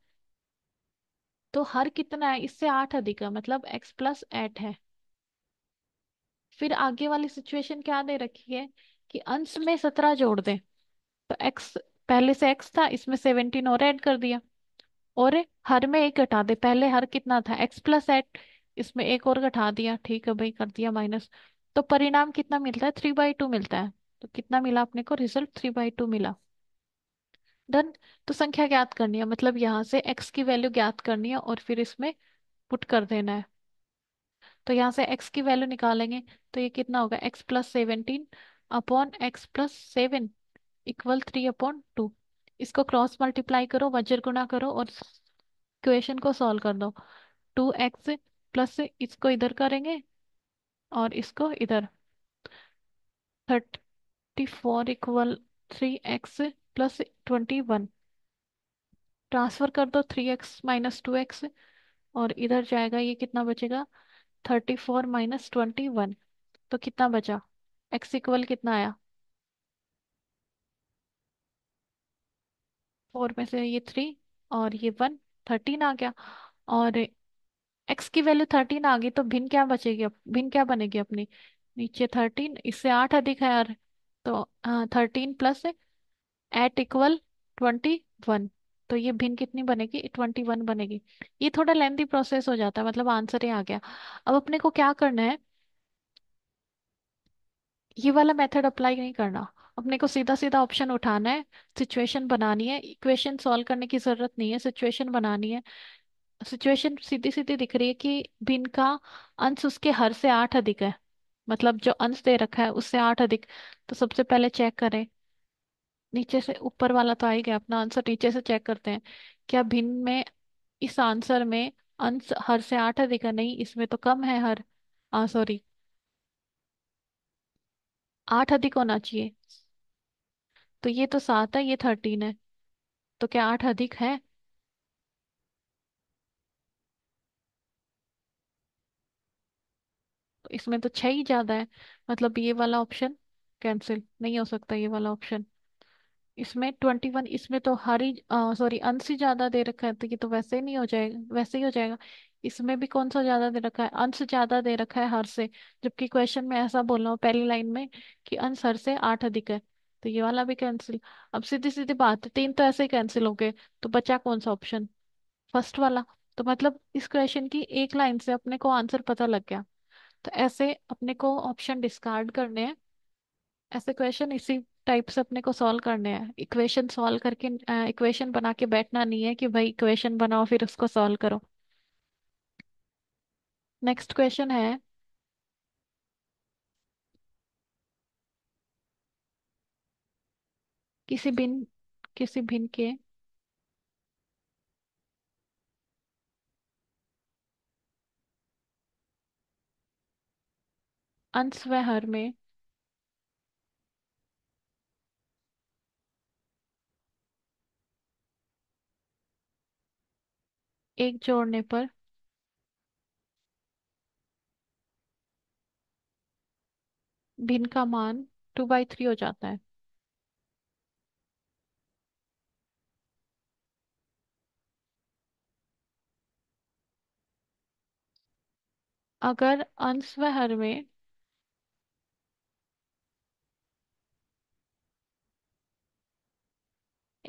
तो हर कितना है इससे आठ अधिक है मतलब एक्स प्लस एट है फिर आगे वाली सिचुएशन क्या दे रखी है कि अंश में सत्रह जोड़ दें तो एक्स पहले से एक्स था इसमें सेवनटीन और ऐड कर दिया और हर में एक घटा दे पहले हर कितना था एक्स प्लस एट इसमें एक और घटा दिया ठीक है भाई कर दिया माइनस तो परिणाम कितना मिलता है थ्री बाई टू मिलता है तो कितना मिला अपने को रिजल्ट थ्री बाई टू मिला डन तो संख्या ज्ञात करनी है मतलब यहाँ से एक्स की वैल्यू ज्ञात करनी है और फिर इसमें पुट कर देना है तो यहाँ से एक्स की वैल्यू निकालेंगे तो ये कितना होगा x plus seventeen upon x plus seven equal three upon two इसको क्रॉस मल्टीप्लाई करो वज्र गुणा करो और क्वेश्चन को सॉल्व कर दो टू एक्स प्लस इसको इधर करेंगे और इसको इधर thirty four equal three x plus twenty one transfer कर दो three x minus two x और इधर जाएगा ये कितना बचेगा thirty four minus twenty one तो कितना बचा एक्स इक्वल कितना आया फोर में से ये थ्री और ये वन थर्टीन आ गया और एक्स की वैल्यू थर्टीन आ गई तो भिन्न क्या बचेगी भिन्न क्या बनेगी अपनी नीचे थर्टीन इससे आठ अधिक है यार तो हाँ, thirteen plus eight equal twenty one तो ये भिन्न कितनी बनेगी ट्वेंटी वन बनेगी ये थोड़ा लेंथी प्रोसेस हो जाता है मतलब आंसर ही आ गया अब अपने को क्या करना है ये वाला मेथड अप्लाई नहीं करना अपने को सीधा सीधा ऑप्शन उठाना है सिचुएशन बनानी है इक्वेशन सॉल्व करने की जरूरत नहीं है सिचुएशन बनानी है सिचुएशन सीधी सीधी दिख रही है कि भिन्न का अंश उसके हर से आठ अधिक है मतलब जो अंश दे रखा है उससे आठ अधिक तो सबसे पहले चेक करें नीचे से ऊपर वाला तो आ ही गया अपना आंसर नीचे से चेक करते हैं क्या भिन्न में इस आंसर में अंश हर से आठ अधिक है नहीं इसमें तो कम है हर आ सॉरी आठ अधिक होना चाहिए तो ये तो सात है ये थर्टीन है तो क्या आठ अधिक है तो इसमें तो छह ही ज्यादा है मतलब ये वाला ऑप्शन कैंसिल नहीं हो सकता ये वाला ऑप्शन इसमें ट्वेंटी वन इसमें तो हरी सॉरी अंश ही ज्यादा दे रखा है तो ये तो वैसे ही नहीं हो जाएगा वैसे ही हो जाएगा इसमें भी कौन सा ज्यादा दे रखा है अंश ज्यादा दे रखा है हर से जबकि क्वेश्चन में ऐसा बोल रहा हूँ पहली लाइन में कि अंश हर से आठ अधिक है तो ये वाला भी कैंसिल अब सीधी सीधी बात तीन तो ऐसे ही कैंसिल हो गए तो बचा कौन सा ऑप्शन फर्स्ट वाला तो मतलब इस क्वेश्चन की एक लाइन से अपने को आंसर पता लग गया तो ऐसे अपने को ऑप्शन डिस्कार्ड करने हैं ऐसे क्वेश्चन इसी टाइप्स अपने को सॉल्व करने हैं इक्वेशन सॉल्व करके इक्वेशन बना के बैठना नहीं है कि भाई इक्वेशन बनाओ फिर उसको सॉल्व करो नेक्स्ट क्वेश्चन है किसी बिन किसी भिन्न के अंश व हर में एक जोड़ने पर भिन्न का मान टू बाई थ्री हो जाता है अगर अंश व हर में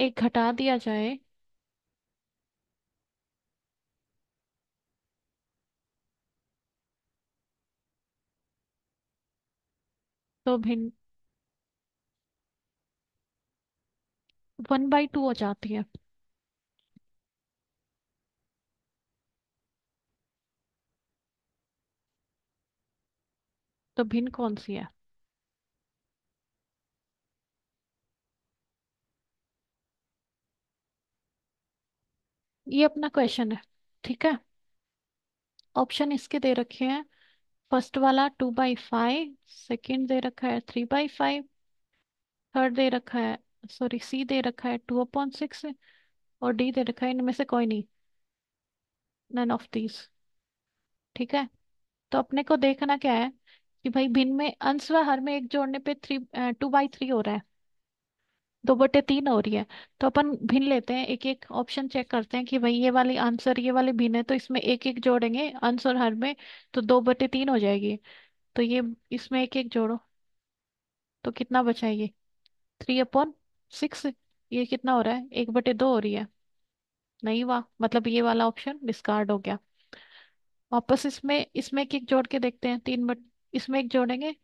एक घटा दिया जाए तो भिंड वन बाई टू हो जाती है तो भिन्न कौन सी है ये अपना क्वेश्चन है ठीक है ऑप्शन इसके दे रखे हैं फर्स्ट वाला टू बाई फाइव सेकेंड दे रखा है थ्री बाई फाइव थर्ड दे रखा है सॉरी सी दे रखा है टू अपॉन सिक्स और डी दे रखा है इनमें से कोई नहीं नन ऑफ दीज ठीक है तो अपने को देखना क्या है कि भाई भिन्न में अंश व हर में एक जोड़ने पे थ्री टू बाई थ्री हो रहा है दो बटे तीन हो रही है तो अपन भिन्न लेते हैं एक एक ऑप्शन चेक करते हैं कि भाई ये वाली आंसर ये वाली भिन्न है तो इसमें एक एक जोड़ेंगे आंसर हर में तो दो बटे तीन हो जाएगी तो ये इसमें एक एक जोड़ो तो कितना बचा ये थ्री अपॉन सिक्स ये कितना हो रहा है एक बटे दो हो रही है नहीं वाह मतलब ये वाला ऑप्शन डिस्कार्ड हो गया वापस इसमें इसमें एक एक जोड़ के देखते हैं तीन बट इसमें एक जोड़ेंगे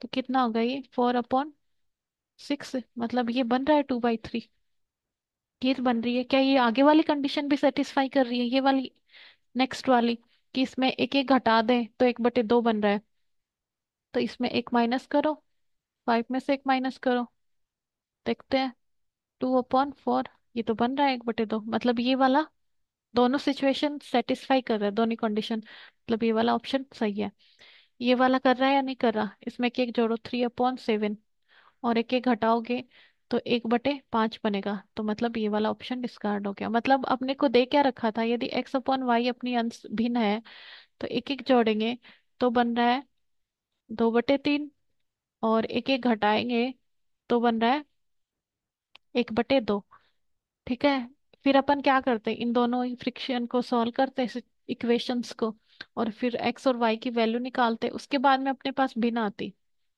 तो कितना होगा ये फोर अपॉन सिक्स मतलब ये बन रहा है टू बाई थ्री ये तो बन रही है क्या ये आगे वाली कंडीशन भी सेटिस्फाई कर रही है ये वाली नेक्स्ट वाली कि इसमें एक एक घटा दें तो एक बटे दो बन रहा है तो इसमें एक माइनस करो फाइव में से एक माइनस करो देखते हैं टू अपॉन फोर ये तो बन रहा है एक बटे दो मतलब ये वाला दोनों सिचुएशन सेटिस्फाई कर रहा है दोनों कंडीशन मतलब ये वाला ऑप्शन सही है ये वाला कर रहा है या नहीं कर रहा इसमें एक जोड़ो थ्री अपॉन सेवन और एक एक घटाओगे तो एक बटे पांच बनेगा तो मतलब ये वाला ऑप्शन डिस्कार्ड हो गया मतलब अपने को दे क्या रखा था यदि एक्स अपॉन वाई अपनी अंश भिन्न है तो एक एक जोड़ेंगे तो बन रहा है दो बटे तीन और एक एक घटाएंगे तो बन रहा है एक बटे दो ठीक है फिर अपन क्या करते हैं इन दोनों फ्रिक्शन को सॉल्व करते हैं इक्वेशंस को और फिर एक्स और वाई की वैल्यू निकालते उसके बाद में अपने पास भिन्न आती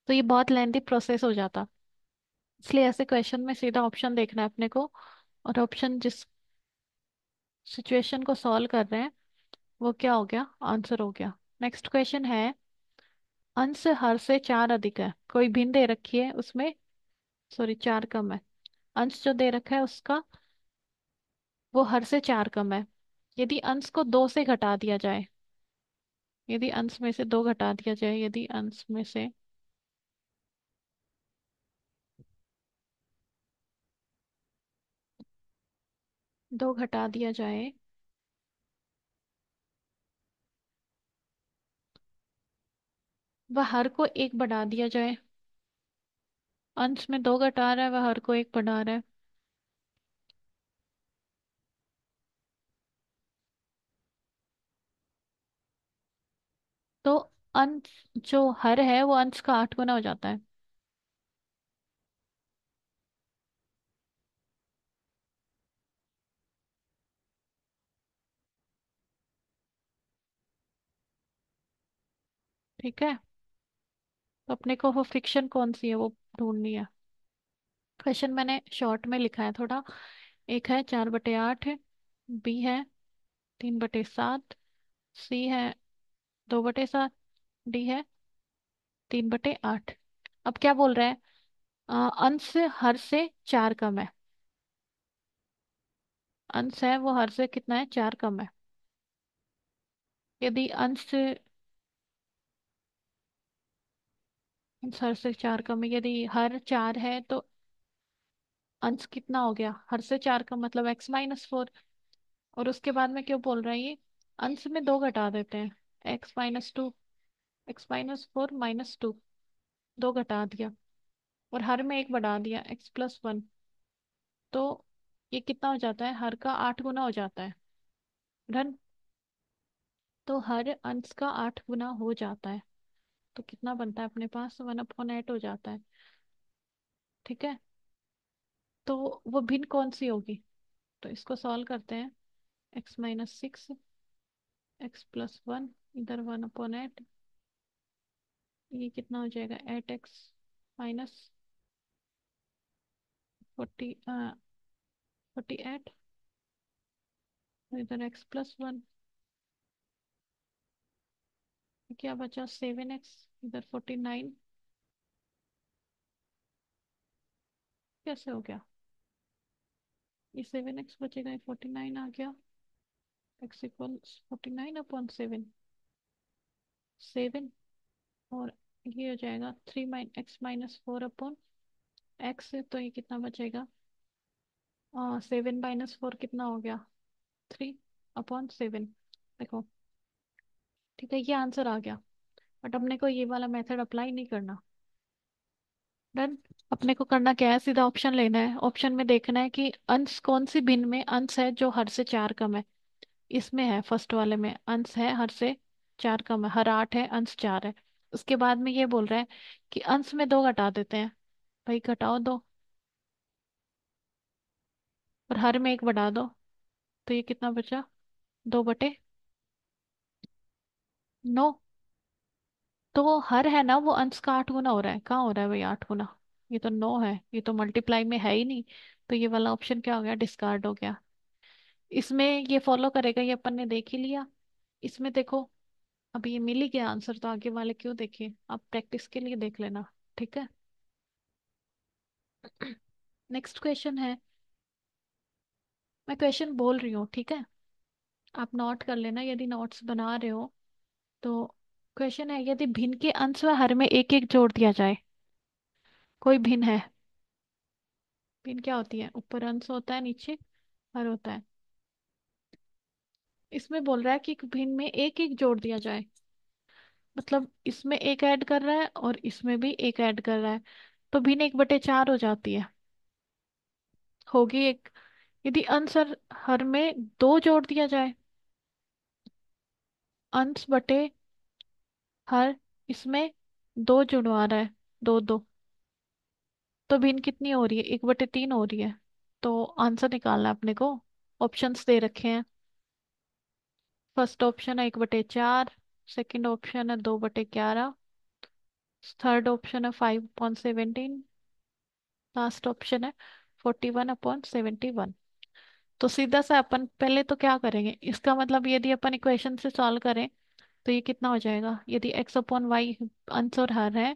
तो ये बहुत लेंथी प्रोसेस हो जाता इसलिए ऐसे क्वेश्चन में सीधा ऑप्शन देखना है अपने को और ऑप्शन जिस सिचुएशन को सॉल्व कर रहे हैं वो क्या हो गया आंसर हो गया नेक्स्ट क्वेश्चन है अंश हर से चार अधिक है कोई भिन्न दे रखी है उसमें सॉरी चार कम है अंश जो दे रखा है उसका वो हर से चार कम है यदि अंश को दो से घटा दिया जाए यदि अंश में से दो घटा दिया जाए यदि अंश में से दो घटा दिया जाए वह हर को एक बढ़ा दिया जाए अंश में दो घटा रहा है वह हर को एक बढ़ा रहा है तो अंश जो हर है वो अंश का आठ गुना हो जाता है ठीक है तो अपने को वो फिक्शन कौन सी है वो ढूंढनी है क्वेश्चन मैंने शॉर्ट में लिखा है थोड़ा एक है चार बटे आठ बी है तीन बटे सात सी है दो बटे सात डी है तीन बटे आठ अब क्या बोल रहा है अंश हर से चार कम है अंश है वो हर से कितना है चार कम है यदि अंश सर से चार कम है यदि हर चार है तो अंश कितना हो गया हर से चार का मतलब एक्स माइनस फोर और उसके बाद में क्यों बोल रहा है ये अंश में दो घटा देते हैं x minus two x minus four minus two दो घटा दिया और हर में एक बढ़ा दिया एक्स प्लस वन तो ये कितना हो जाता है हर का आठ गुना हो जाता है डन तो हर अंश का आठ गुना हो जाता है तो कितना बनता है अपने पास वन अपॉन एट हो जाता है ठीक है तो वो भिन्न कौन सी होगी तो इसको सॉल्व करते हैं x minus six x plus one इधर वन अपॉन एट ये कितना हो जाएगा एट एक्स माइनस फोर्टी हाँ, फोर्टी एट इधर एक्स प्लस वन क्या बचा सेवन एक्स इधर फोर्टी नाइन कैसे हो गया ये सेवन एक्स बचेगा फोर्टी नाइन आ गया x equal forty nine upon seven seven और ये हो जाएगा three minus x minus four upon x तो ये कितना बचेगा सेवन माइनस फोर कितना हो गया थ्री अपॉन सेवन देखो ठीक है ये आंसर आ गया बट अपने को ये वाला मेथड अप्लाई नहीं करना डन अपने को करना क्या है सीधा ऑप्शन लेना है ऑप्शन में देखना है कि अंश कौन सी भिन्न में अंश है जो हर से चार कम है इसमें है फर्स्ट वाले में अंश है हर से चार कम है हर आठ है अंश चार है उसके बाद में ये बोल रहे हैं कि अंश में दो घटा देते हैं भाई घटाओ दो और हर में एक बढ़ा दो तो ये कितना बचा दो बटे नो तो हर है ना वो अंश का आठ गुना हो रहा है कहाँ हो रहा है भाई आठ गुना ये तो नो है ये तो मल्टीप्लाई में है ही नहीं तो ये वाला ऑप्शन क्या हो गया डिस्कार्ड हो गया इसमें ये फॉलो करेगा ये अपन ने देख ही लिया इसमें देखो अब ये मिल ही गया आंसर तो आगे वाले क्यों देखे आप प्रैक्टिस के लिए देख लेना ठीक है नेक्स्ट क्वेश्चन है मैं क्वेश्चन बोल रही हूँ ठीक है आप नोट कर लेना यदि नोट्स बना रहे हो तो क्वेश्चन है यदि भिन्न के अंश व हर में एक एक जोड़ दिया जाए कोई भिन्न है भिन्न क्या होती है ऊपर अंश होता है नीचे हर होता है इसमें बोल रहा है कि भिन्न में एक एक जोड़ दिया जाए मतलब इसमें एक ऐड कर रहा है और इसमें भी एक ऐड कर रहा है तो भिन्न एक बटे चार हो जाती है होगी एक यदि आंसर हर में दो जोड़ दिया जाए अंश बटे हर इसमें दो जुड़वा रहा है दो दो तो भिन्न कितनी हो रही है एक बटे तीन हो रही है तो आंसर निकालना है अपने को ऑप्शंस दे रखे हैं फर्स्ट ऑप्शन है एक बटे चार सेकेंड ऑप्शन है दो बटे ग्यारह थर्ड ऑप्शन है five upon seventeen last option है forty one upon seventy one तो सीधा सा अपन पहले तो क्या करेंगे इसका मतलब यदि अपन इक्वेशन से सॉल्व करें तो ये कितना हो जाएगा यदि एक्स अपॉन वाई आंसर हर है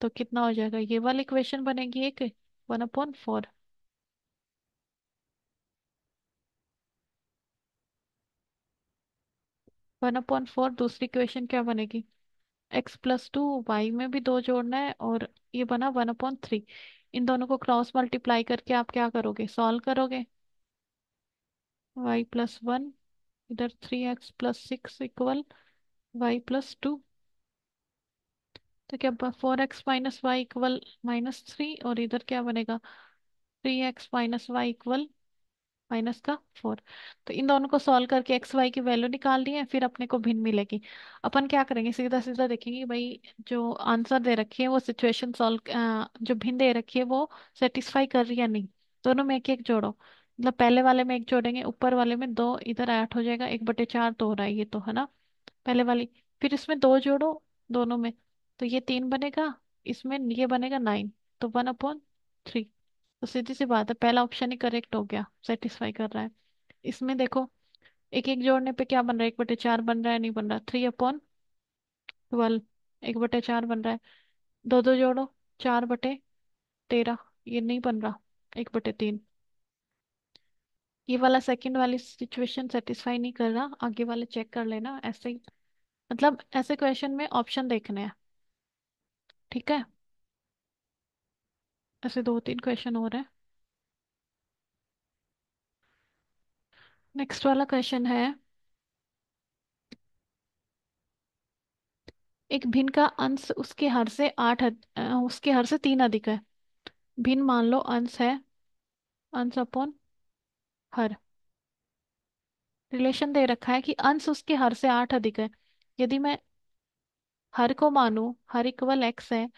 तो कितना हो जाएगा ये वाली इक्वेशन बनेगी एक one upon four one upon four दूसरी इक्वेशन क्या बनेगी एक्स प्लस टू वाई में भी दो जोड़ना है और ये बना वन अपॉन थ्री इन दोनों को क्रॉस मल्टीप्लाई करके आप क्या करोगे सॉल्व करोगे वाई प्लस वन इधर three x plus six equal y plus two तो क्या four x minus y equal minus three और इधर क्या बनेगा three x minus y equal minus का फोर तो इन दोनों को सॉल्व करके एक्स वाई की वैल्यू निकाल दी है फिर अपने को भिन्न मिलेगी अपन क्या करेंगे सीधा सीधा देखेंगे भाई जो आंसर दे रखी है वो सिचुएशन सॉल्व जो भिन्न दे रखी है वो सेटिस्फाई कर रही है नहीं दोनों में एक एक जोड़ो मतलब पहले वाले में एक जोड़ेंगे ऊपर वाले में दो इधर आठ हो जाएगा एक बटे चार तो हो रहा है ये तो है ना पहले वाली फिर इसमें दो जोड़ो दोनों में तो ये तीन बनेगा इसमें ये बनेगा नाइन तो वन अपॉन थ्री तो सीधी सी बात है पहला ऑप्शन ही करेक्ट हो गया सेटिस्फाई कर रहा है इसमें देखो एक एक जोड़ने पे क्या बन रहा है एक बटे चार बन रहा है नहीं बन रहा थ्री अपॉन ट्वेल्व एक बटे चार बन रहा है दो दो जोड़ो चार बटे तेरह ये नहीं बन रहा एक बटे तीन ये वाला सेकंड वाली सिचुएशन सेटिस्फाई नहीं कर रहा आगे वाले चेक कर लेना ऐसे ही मतलब ऐसे क्वेश्चन में ऑप्शन देखने हैं ठीक है ऐसे दो तीन क्वेश्चन हो रहे हैं नेक्स्ट वाला क्वेश्चन है एक भिन्न का अंश उसके हर से आठ उसके हर से तीन अधिक है भिन्न मान लो अंश है अंश अपॉन हर रिलेशन दे रखा है कि अंश उसके हर से आठ अधिक है यदि मैं हर को मानू हर इक्वल एक्स है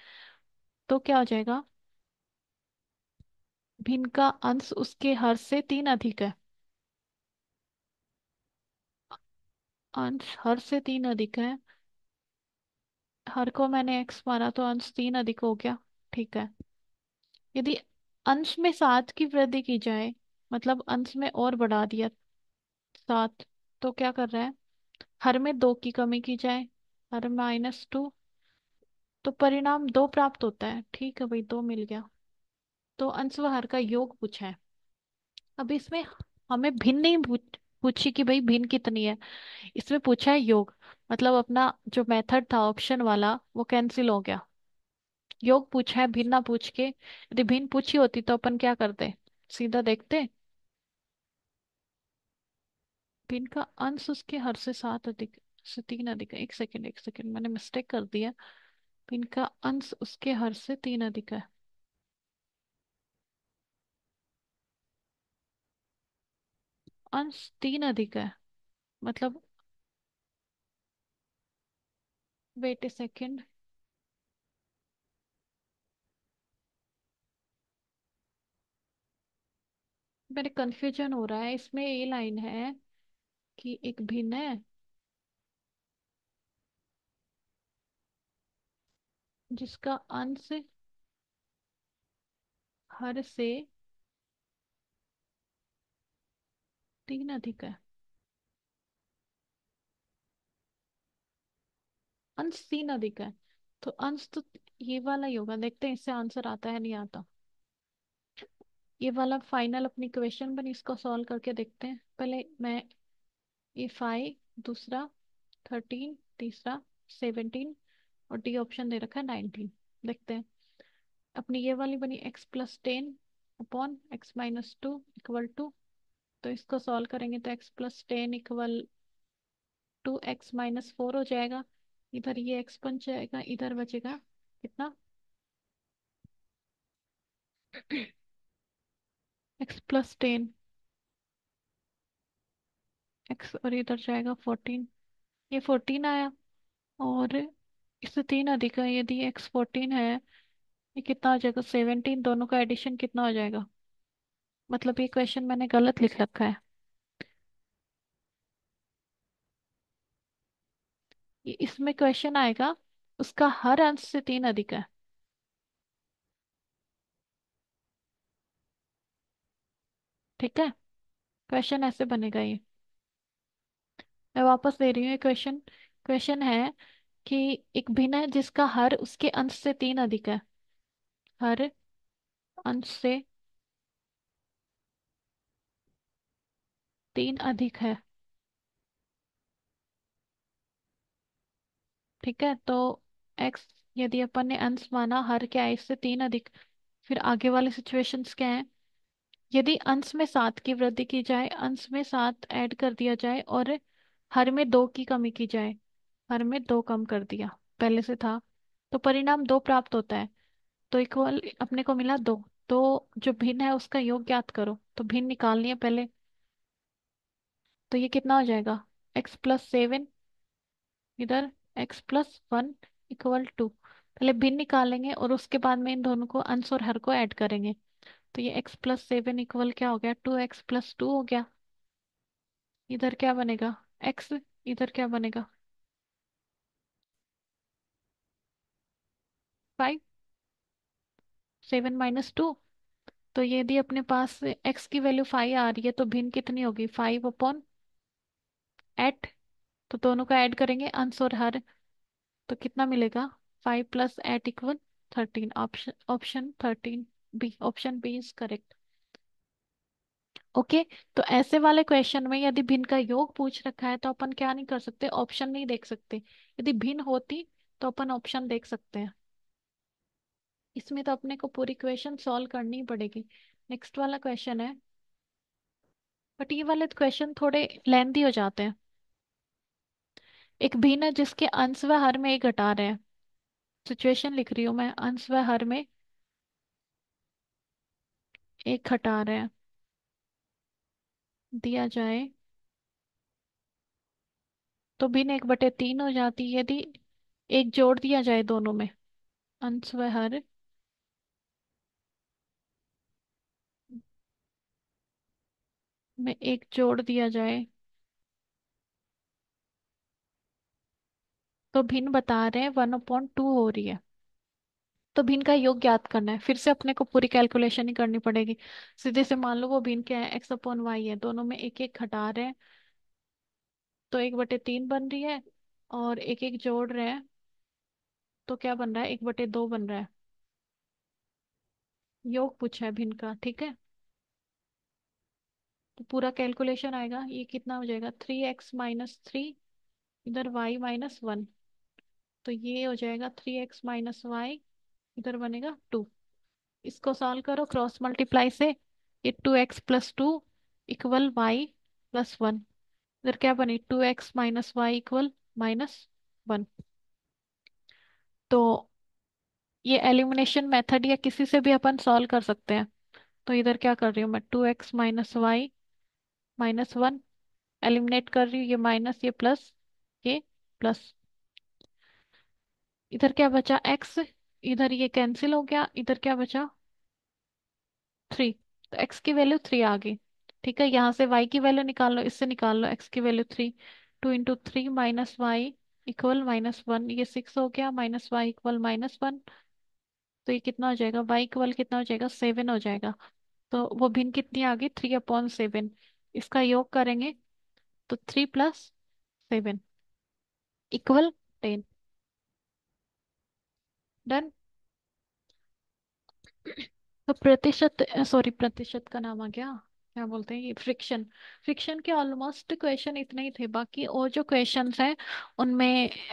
तो क्या हो जाएगा भिन्न का अंश उसके हर से तीन अधिक है अंश हर से तीन अधिक है हर को मैंने एक्स माना तो अंश तीन अधिक हो गया ठीक है यदि अंश में सात की वृद्धि की जाए मतलब अंश में और बढ़ा दिया सात तो क्या कर रहा है हर में दो की कमी की जाए हर माइनस टू तो परिणाम दो प्राप्त होता है ठीक है भाई दो मिल गया तो अंश व हर का योग पूछा है अब इसमें हमें भिन्न नहीं पूछी कि भाई भिन्न कितनी है इसमें पूछा है योग मतलब अपना जो मेथड था ऑप्शन वाला वो कैंसिल हो गया योग पूछा है भिन्न ना पूछ के यदि भिन्न पूछी होती तो अपन क्या करते सीधा देखते पिन का अंश उसके हर से सात अधिक से तीन अधिक है एक सेकेंड एक सेकेंड मैंने मिस्टेक कर दिया पिन का अंश उसके हर से तीन अधिक है अंश तीन अधिक है मतलब वेट ए सेकेंड मेरे कंफ्यूजन हो रहा है इसमें ए लाइन है की एक भिन्न है जिसका अंश हर से तीन अधिक है अंश तीन अधिक है तो अंश तो ये वाला ही होगा देखते हैं इससे आंसर आता है नहीं आता ये वाला फाइनल अपनी क्वेश्चन बनी इसको सॉल्व करके देखते हैं पहले मैं ये फाइव दूसरा थर्टीन तीसरा सेवनटीन और डी ऑप्शन दे रखा है नाइनटीन देखते हैं अपनी ये वाली बनी x plus ten upon x minus two equal two तो इसको सॉल्व करेंगे तो x plus ten equal two x minus four हो जाएगा इधर ये एक्स बन जाएगा इधर बचेगा कितना एक्स प्लस टेन एक्स और इधर जाएगा फोर्टीन ये फोर्टीन आया और इससे तीन अधिक है यदि एक्स फोर्टीन है ये कितना आ जाएगा सेवनटीन दोनों का एडिशन कितना हो जाएगा मतलब ये क्वेश्चन मैंने गलत लिख रखा है ये इसमें क्वेश्चन आएगा उसका हर अंश से तीन अधिक है ठीक है क्वेश्चन ऐसे बनेगा ये मैं वापस ले रही हूँ एक क्वेश्चन क्वेश्चन है कि एक भिन्न है जिसका हर उसके अंश से तीन अधिक है हर अंश से तीन अधिक है ठीक है तो एक्स यदि अपन ने अंश माना हर क्या है इससे तीन अधिक फिर आगे वाले सिचुएशंस क्या है यदि अंश में सात की वृद्धि की जाए अंश में सात ऐड कर दिया जाए और हर में दो की कमी की जाए हर में दो कम कर दिया पहले से था तो परिणाम दो प्राप्त होता है तो इक्वल अपने को मिला दो तो जो भिन्न है उसका योग ज्ञात करो तो भिन्न निकालनी है पहले तो ये कितना हो जाएगा एक्स प्लस सेवन इधर x plus one equal two पहले भिन्न निकालेंगे और उसके बाद में इन दोनों को अंश और हर को ऐड करेंगे तो ये एक्स प्लस सेवन इक्वल क्या हो गया टू एक्स प्लस टू हो गया इधर क्या बनेगा एक्स इधर क्या बनेगा फाइव सेवन माइनस टू तो ये यदि अपने पास एक्स की वैल्यू फाइव आ रही है तो भिन्न कितनी होगी फाइव अपॉन एट तो दोनों का ऐड करेंगे अंश और हर तो कितना मिलेगा five plus eight equal thirteen option option thirteen B option B is correct okay तो ऐसे वाले क्वेश्चन में यदि भिन्न का योग पूछ रखा है तो अपन क्या नहीं कर सकते ऑप्शन नहीं देख सकते यदि भिन्न होती तो अपन ऑप्शन देख सकते हैं इसमें तो अपने को पूरी क्वेश्चन सॉल्व करनी पड़ेगी नेक्स्ट वाला क्वेश्चन है बट ये वाले क्वेश्चन थोड़े लेंदी हो जाते हैं एक भिन्न है जिसके अंश व हर में एक घटा रहे हैं सिचुएशन लिख रही हूं मैं अंश व हर में एक घटा रहे हैं दिया जाए तो भिन्न एक बटे तीन हो जाती यदि एक जोड़ दिया जाए दोनों में अंश व हर में एक जोड़ दिया जाए तो भिन्न बता रहे हैं वन अपॉइंट टू हो रही है तो भिन्न का योग ज्ञात करना है फिर से अपने को पूरी कैलकुलेशन ही करनी पड़ेगी सीधे से मान लो वो भिन्न क्या है एक्स अपॉन वाई है दोनों में एक एक घटा रहे हैं तो एक बटे तीन बन रही है और एक एक जोड़ रहे हैं तो क्या बन रहा है एक बटे दो बन रहा है योग पूछा है भिन्न का ठीक है तो पूरा कैलकुलेशन आएगा ये कितना हो जाएगा थ्री एक्स माइनस थ्री इधर वाई माइनस वन तो ये हो जाएगा थ्री एक्स माइनस वाई इधर बनेगा टू इसको सॉल्व करो क्रॉस मल्टीप्लाई से ये two x plus two equal y plus one इधर क्या बनी two x minus y equal minus one तो ये एलिमिनेशन मेथड या किसी से भी अपन सॉल्व कर सकते हैं तो इधर क्या कर रही हूँ मैं two x minus y minus one eliminate कर रही हूँ ये माइनस ये प्लस ये प्लस इधर क्या बचा एक्स इधर ये कैंसिल हो गया इधर क्या बचा थ्री तो एक्स की वैल्यू थ्री आ गई ठीक है यहाँ से वाई की वैल्यू निकाल लो इससे निकाल लो एक्स की value three two into three minus y equal minus one ये सिक्स हो गया minus y equal minus one तो ये कितना हो जाएगा वाई इक्वल कितना हो जाएगा सेवन हो जाएगा तो वो भिन्न कितनी आ गई थ्री अपॉन सेवन इसका योग करेंगे तो three plus seven equal ten done तो प्रतिशत सॉरी प्रतिशत का नाम आ गया क्या बोलते हैं ये फ्रिक्शन फ्रिक्शन के ऑलमोस्ट क्वेश्चन इतने ही थे बाकी और जो क्वेश्चंस हैं उनमें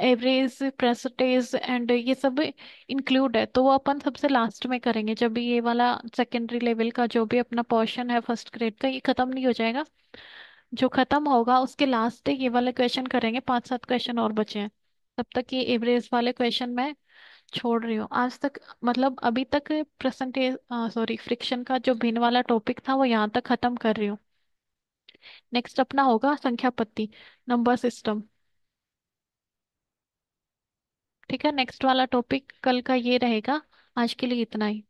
एवरेज परसेंटेज एंड ये सब इंक्लूड है तो वो अपन सबसे लास्ट में करेंगे जब ये वाला सेकेंडरी लेवल का जो भी अपना पोर्शन है फर्स्ट ग्रेड का ये खत्म नहीं हो जाएगा जो खत्म होगा उसके लास्ट ये वाले क्वेश्चन करेंगे पांच सात क्वेश्चन और बचे हैं तब तक ये एवरेज वाले क्वेश्चन में छोड़ रही हूँ आज तक मतलब अभी तक परसेंटेज सॉरी फ्रिक्शन का जो भिन्न वाला टॉपिक था वो यहाँ तक खत्म कर रही हूँ नेक्स्ट अपना होगा संख्या पत्ती नंबर सिस्टम ठीक है नेक्स्ट वाला टॉपिक कल का ये रहेगा आज के लिए इतना ही